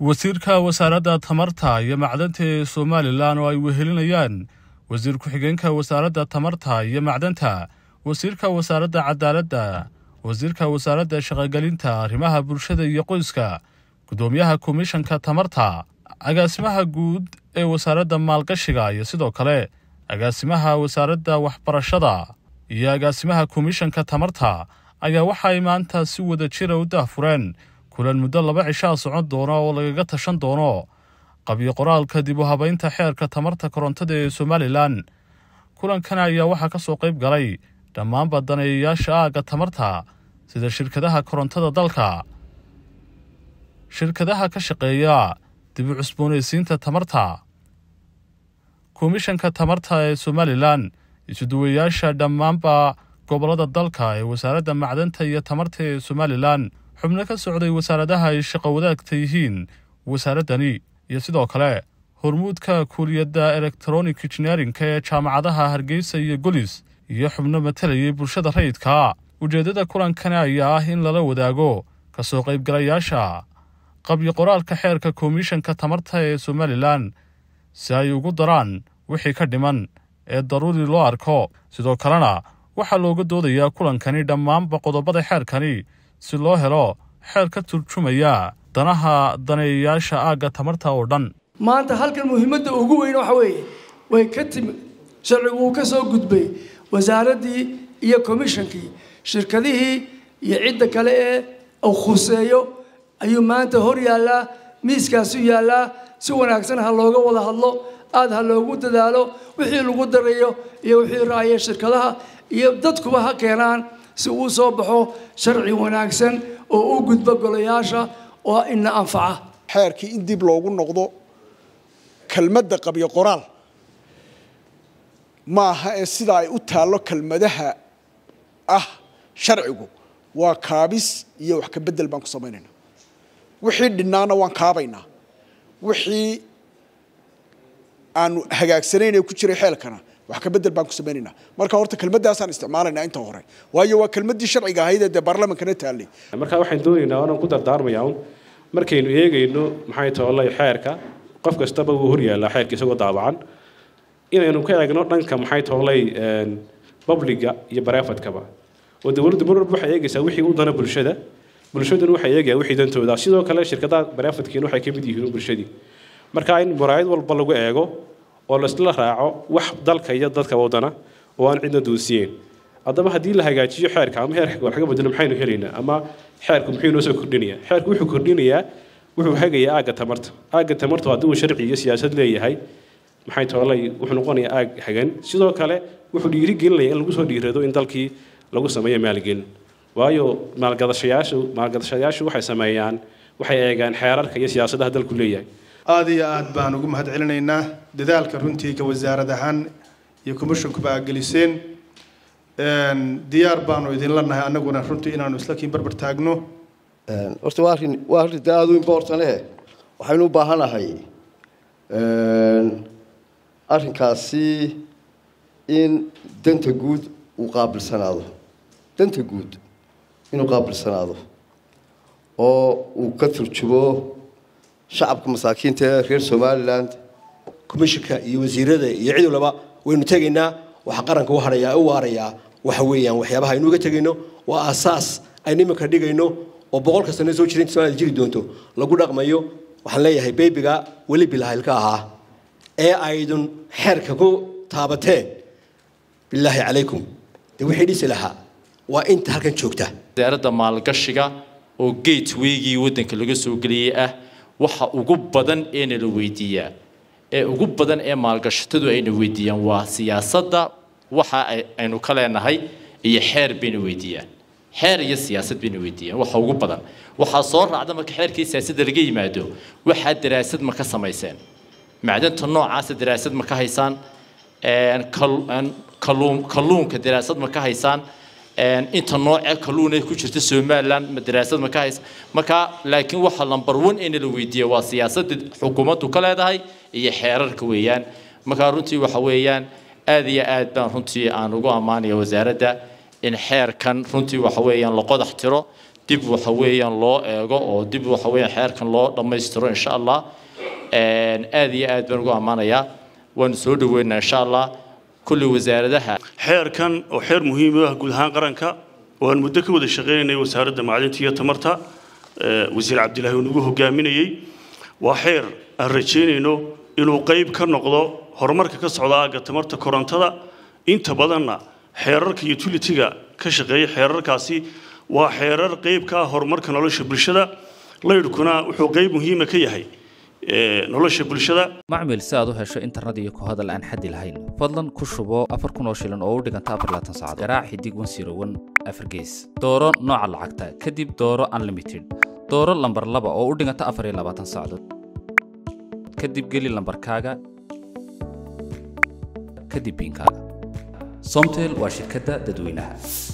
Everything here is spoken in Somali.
wasiirka wasaaradda tamarta iyo macdanta ee somalilan oo ay wehelinayaan wasiir ku-xigeenka wasaaradda tamarta iyo macdanta wasiirka wasaaradda cadaaladda wasiirka wasaaradda shaqagelinta arrimaha bulshada iyo qoyska guddoomiyaha komishanka tamarta agaasimaha guud ee wasaaradda maalgashiga iyo sidoo kale agaasimaha wasaaradda waxbarashada iyo agaasimaha komishanka tamarta ayaa waxa ay maanta si wada jira ah u daahfureen kulan muddo laba cishaa socon doona oo lagaga tashan doono qabyo qoraal kadib u habaynta xeerka tamarta korontada ee somalilan kulankan ayaa waxaa ka soo qayb galay dhammaanba badaneeyayaasha aagga tamarta sida shirkadaha korontada dalka shirkadaha ka shaqeeya dib u cusboonaysiinta tamarta komishanka tamarta ee somalilan isuduwayaasha dhammaanba gobollada dalka ee wasaaradda macdanta iyo tamarta ee somalilan xubno ka socday wasaaradaha ay shaqo wadaagta yihiin wasaaraddani iyo sidoo kale hormuudka kuuliyadda elektronic injineerinka ee jaamacadaha hargeysa iyo golis iyo xubno matelayay bulshada rayidka ujeeddada kulankani ayaa ah in lala wadaago ka soo qaybgalayaasha qabyo qoraalka xeerka komishanka tamarta ee somalilan si ay ugu daraan wixii ka dhiman ee daruuri loo arko sidoo kalena waxaa looga doodayaa kulankani dhammaanba qodobada xeerkani si loo helo xeer ka turjumaya danaha daneeyayaasha aagga tamarta oo dhan maanta halkan muhiimadda ugu weyn waxa weeye way ka timi sharcigu uu ka soo gudbay wasaaraddii iyo komishankii shirkadihii iyo cidda kale ee uu khuseeyo ayuu maanta hor yaallaa miiskaasu yaallaa si wanaagsan ha looga wada hadlo aada ha loogu dadaalo wixii lagu darayo iyo wixii ra'aya shirkadaha iyo dadkuba ha keenaan si uu soo baxo sharci wanaagsan oo u gudba golayaasha oo ina anfaca xeerkii in dib loogu noqdo kelmadda qabyo qoraal maaha ee sidaa ay u taallo kelmadaha ah sharcigu waa kaabis iyo wax kabedel baan ku samaynaynaa wixii dhinnaana waan kaabaynaa wixii aanu hagaagsanayn ee ku jiray xeelkana wax ka bedel baan ku samaynayna marka horta kelmaddaasaan isticmaalaynaa inta hore waayo waa kelmaddii sharciga ahayd ee dee baarlamankana taallay marka waxaan doonaynaa anaan ku dardaarmayaa un markaynu eegayno maxay tahay wallahi xeerka qof kastaba wuu hor yaallaa xeerka isagoo daabacan inaynu ka eegno dhanka maxay tahay wallahi publiga iyo barefadkaba oo dowladdu mar walba waxay eegaysaa wixii u dana bulshada bulshaduna waxay eegayaa wixii dantooda sidoo kale shirkadaha barefadkiina waxay ka mid yihiin bulshadii marka in maraayad walba lagu eego oo laisla raaco wax dalka iyo dadka wadana oo aan cidna duusiyeen haddaba haddii la hagaajiyo xeerka ama heerka laga bedelo maxaynu helaynaa ama xeerku muxuu inoo soo kordhinayaa xeerku wuxuu kordhinayaa wuxuu hagayaa aagga tamarta aagga tamartu haddii uu sharci iyo siyaasad leeyahay maxay toolay wuxuu noqonayaa aag hagan sidoo kale wuxuu dhiirigelinayaa in lagu soo dhiirado in dalkii lagu sameeyo maalgelin waayo maalgadashayaashu maalgadashayaashu waxay sameeyaan waxay eegaan xeerarka iyo siyaasadaha dalku leeyahay aada iyo aada baan ugu mahad celinaynaa dadaalka runtii ka wasaarad ahaan iyo commissionkuba aa diyaar baanu idinla nahay annaguna runtii inaanu isla kiin barbar taagno horta waa arrin waa arrin aada u imbortane waxaynu u baahanahay arrinkaasi in danta guud uu qaabilsanaado danta guud inuu qaabilsanaado oo uu ka turjubo shacabka masaakiinta ee reer somaliland commishinka iyo wasiirada iyo cid waynu tegaynaa waxa qaranka u waarayaa waxa weeyaan waxyaabaha aynu uga tegayno waa aasaas aynu iminka dhigayno oo boqol kasta soo jira inta jiri doonto lagu dhaqmayo waxaan leeyahay beybiga weli bilaahilka ahaa ee aydun xeerka ku taabateen bilaahi calaykum dee wixii dhisi lahaa waa inta halkan joogta wasaaradda maalgashiga oo gate weygii waddanka laga soo geliyey ah waxa ugu badan ee na la weydiiyaa ee ugu badan ee maalgashatadu ayna weydiiyaan waa siyaasadda waxa aynu ka leenahay iyo xeer bayna weydiiyaan xeer iyo siyaasad bayna weydiiyaan waxa ugu badan waxaa soo raacda marka xeerkii siyaasadda laga yimaado waxaa daraasad ma ka samayseen macdanta noocaasa daraasad ma ka haysaan kaluunka daraasad ma ka haysaan inta nooce kalluunay ku jirta Soomaaliland ma daraasad ma ka haysa marka laakiin waxa lambar 1 in la weydiiyo waa siyaasadda xukuumaddu ka leedahay iyo xeerarka weeyaan marka runtii waxa weeyaan aad iyo aad baan runtii aan ugu ammaanaya wasaaradda in xeerkan runtii waxa weeyaan la qodax tiro dib waxa weeyaan loo eego oo dib waxa weeyaan xeerkan loo dhammaystiro insha Allah aad iyo aad baan ugu ammaanayaa waan soo dhaweynaa insha Allah كل وزارة ده حير كان وحير مهم له كل هان قرنك والمدة كود الشقيين وزارة معدنية هي تمرتا آه، وزير عبد الله جامين يجي وحير الرجين إنه إنه قريب كان نقضه علاقة تمرتا تمرت تلا أنت بدلنا حيرك يوتيليتيجا كشقي حيرك عسي وحير قريب كا هرمك نلاش برشدة لا يركنا وحقيب مهمة كيهي nolosha bulshada macmil si aad u hesho internet iyo ku hadal aan xaddi lahayn fadlan ku shubo afar kun oo shilin oo u dhiganta afar laatan saacadood garaac xidig ansirowan afargees dooro nooca lacagta kadib dooro unlimited dooro lambar laba oo u dhiganta afar iyo labaatan saacadood kadib geli lambarkaaga kadib biinkaaga somtel waa shirkadda dadweynaha